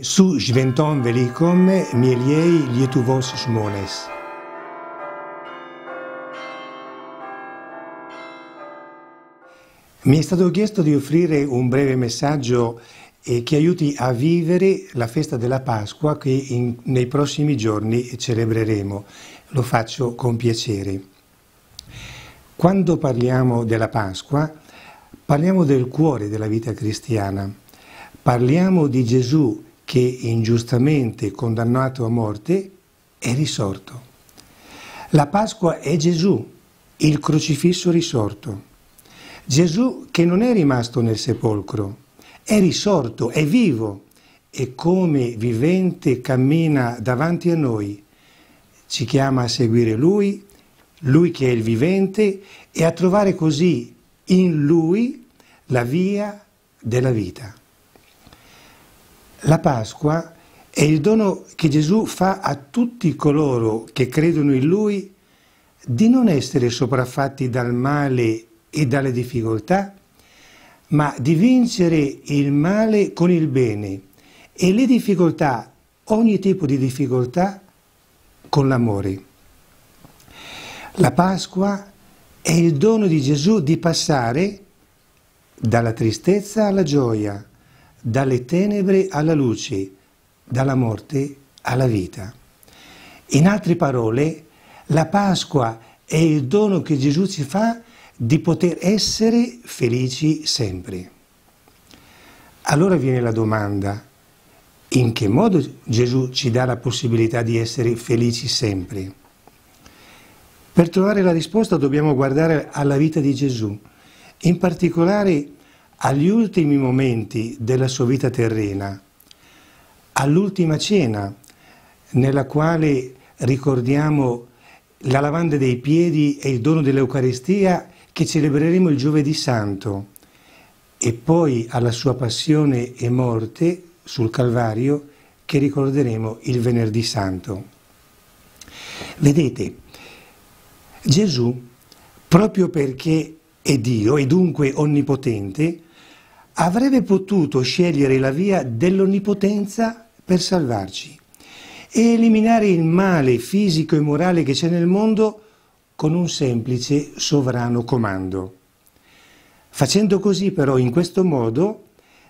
Su sventon velikom mieliei lietuvos žmonės. Mi è stato chiesto di offrire un breve messaggio eh, che aiuti a vivere la festa della Pasqua che in, nei prossimi giorni celebreremo. Lo faccio con piacere. Quando parliamo della Pasqua, parliamo del cuore della vita cristiana. Parliamo di Gesù che ingiustamente condannato a morte è risorto. La Pasqua è Gesù, il crocifisso risorto. Gesù che non è rimasto nel sepolcro, è risorto, è vivo e come vivente cammina davanti a noi. Ci chiama a seguire Lui, Lui che è il vivente, e a trovare così in Lui la via della vita. La Pasqua è il dono che Gesù fa a tutti coloro che credono in Lui di non essere sopraffatti dal male e dalle difficoltà, ma di vincere il male con il bene e le difficoltà, ogni tipo di difficoltà, con l'amore. La Pasqua è il dono di Gesù di passare dalla tristezza alla gioia, dalle tenebre alla luce, dalla morte alla vita. In altre parole, la Pasqua è il dono che Gesù ci fa di poter essere felici sempre. Allora viene la domanda, in che modo Gesù ci dà la possibilità di essere felici sempre? Per trovare la risposta dobbiamo guardare alla vita di Gesù, in particolare agli ultimi momenti della sua vita terrena, all'ultima cena nella quale ricordiamo la lavanda dei piedi e il dono dell'Eucaristia che celebreremo il giovedì santo e poi alla sua passione e morte sul Calvario che ricorderemo il venerdì santo. Vedete, Gesù, proprio perché è Dio e dunque onnipotente, avrebbe potuto scegliere la via dell'onnipotenza per salvarci e eliminare il male fisico e morale che c'è nel mondo con un semplice sovrano comando. Facendo così però in questo modo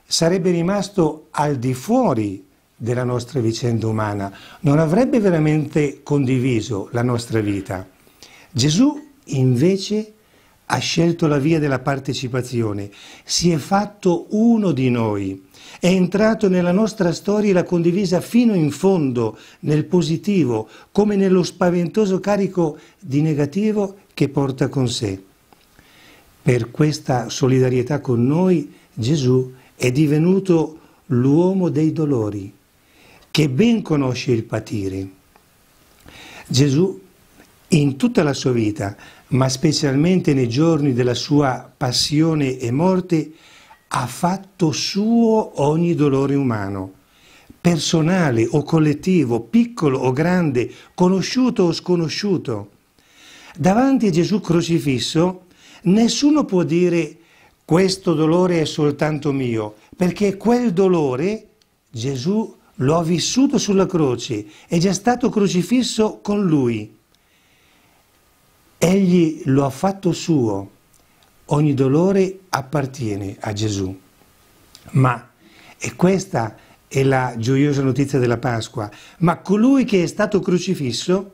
sarebbe rimasto al di fuori della nostra vicenda umana, non avrebbe veramente condiviso la nostra vita. Gesù invece ha scelto la via della partecipazione, si è fatto uno di noi, è entrato nella nostra storia e l'ha condivisa fino in fondo, nel positivo, come nello spaventoso carico di negativo che porta con sé. Per questa solidarietà con noi Gesù è divenuto l'uomo dei dolori, che ben conosce il patire. Gesù in tutta la sua vita, ma specialmente nei giorni della sua passione e morte, ha fatto suo ogni dolore umano, personale o collettivo, piccolo o grande, conosciuto o sconosciuto. Davanti a Gesù crocifisso nessuno può dire questo dolore è soltanto mio, perché quel dolore Gesù lo ha vissuto sulla croce, è già stato crocifisso con lui. Egli lo ha fatto suo, ogni dolore appartiene a Gesù. Ma, e questa è la gioiosa notizia della Pasqua, ma colui che è stato crocifisso,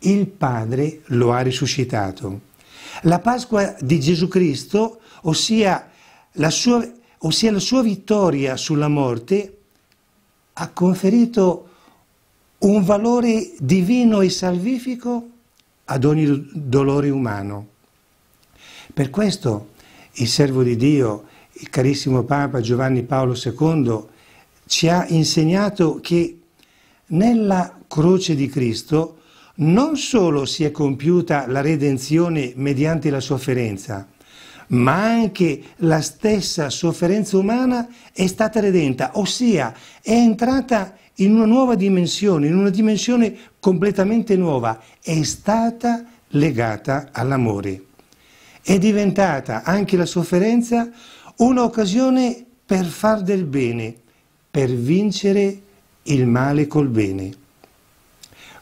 il Padre lo ha risuscitato. La Pasqua di Gesù Cristo, ossia la sua, ossia la sua vittoria sulla morte, ha conferito un valore divino e salvifico ad ogni dolore umano. Per questo il servo di Dio, il carissimo Papa Giovanni Paolo II, ci ha insegnato che nella croce di Cristo non solo si è compiuta la redenzione mediante la sofferenza, ma anche la stessa sofferenza umana è stata redenta, ossia è entrata in una nuova dimensione, in una dimensione completamente nuova, è stata legata all'amore. È diventata anche la sofferenza un'occasione per far del bene, per vincere il male col bene.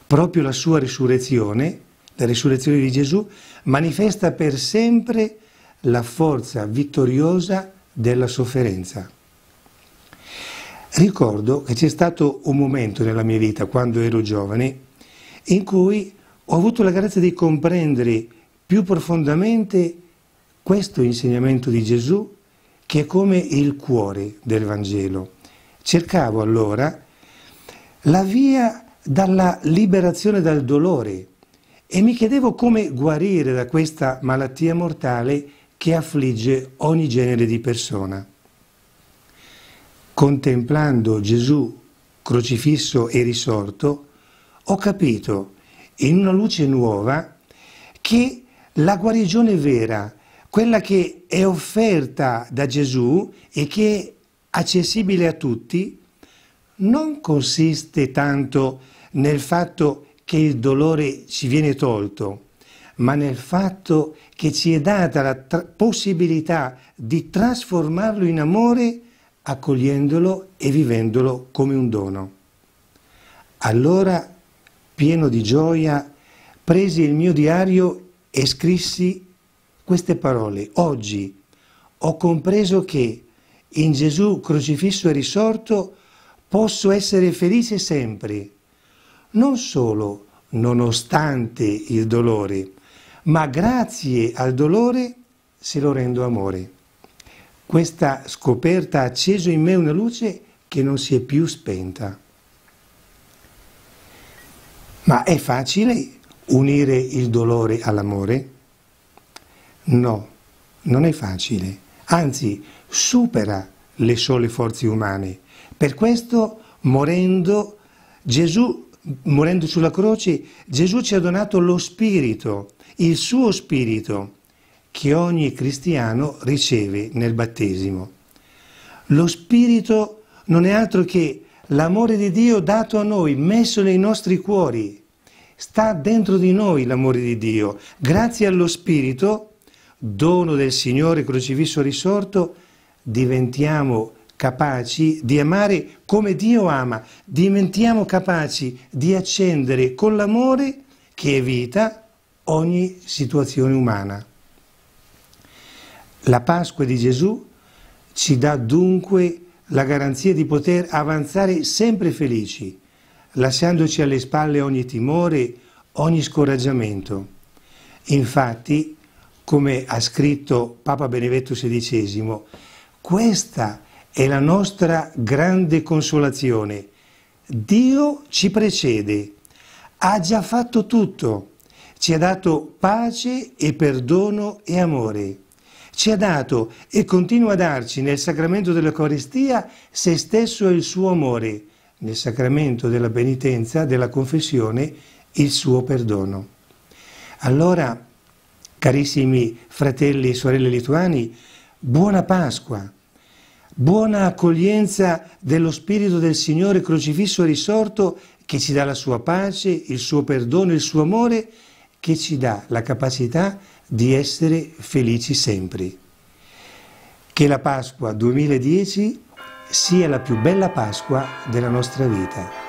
Proprio la sua risurrezione, la risurrezione di Gesù, manifesta per sempre la forza vittoriosa della sofferenza. Ricordo che c'è stato un momento nella mia vita, quando ero giovane, in cui ho avuto la grazia di comprendere più profondamente questo insegnamento di Gesù, che è come il cuore del Vangelo. Cercavo allora la via dalla liberazione dal dolore e mi chiedevo come guarire da questa malattia mortale che affligge ogni genere di persona. Contemplando Gesù crocifisso e risorto, ho capito in una luce nuova che la guarigione vera, quella che è offerta da Gesù e che è accessibile a tutti, non consiste tanto nel fatto che il dolore ci viene tolto, ma nel fatto che ci è data la possibilità di trasformarlo in amore accogliendolo e vivendolo come un dono. Allora, pieno di gioia, presi il mio diario e scrissi queste parole. Oggi ho compreso che in Gesù crocifisso e risorto posso essere felice sempre, non solo nonostante il dolore, ma grazie al dolore se lo rendo amore. Questa scoperta ha acceso in me una luce che non si è più spenta. Ma è facile unire il dolore all'amore? No, non è facile, anzi supera le sole forze umane. Per questo, morendo, Gesù, morendo sulla croce, Gesù ci ha donato lo Spirito il suo spirito che ogni cristiano riceve nel battesimo. Lo spirito non è altro che l'amore di Dio dato a noi, messo nei nostri cuori. Sta dentro di noi l'amore di Dio. Grazie allo spirito, dono del Signore crocifisso risorto, diventiamo capaci di amare come Dio ama, diventiamo capaci di accendere con l'amore che è vita ogni situazione umana. La Pasqua di Gesù ci dà dunque la garanzia di poter avanzare sempre felici, lasciandoci alle spalle ogni timore, ogni scoraggiamento. Infatti, come ha scritto Papa Benedetto XVI, questa è la nostra grande consolazione. Dio ci precede, ha già fatto tutto ci ha dato pace e perdono e amore. Ci ha dato e continua a darci nel sacramento dell'Eucaristia se stesso e il suo amore, nel sacramento della penitenza, della confessione, il suo perdono. Allora, carissimi fratelli e sorelle lituani, buona Pasqua, buona accoglienza dello Spirito del Signore crocifisso e risorto che ci dà la sua pace, il suo perdono, il suo amore che ci dà la capacità di essere felici sempre. Che la Pasqua 2010 sia la più bella Pasqua della nostra vita.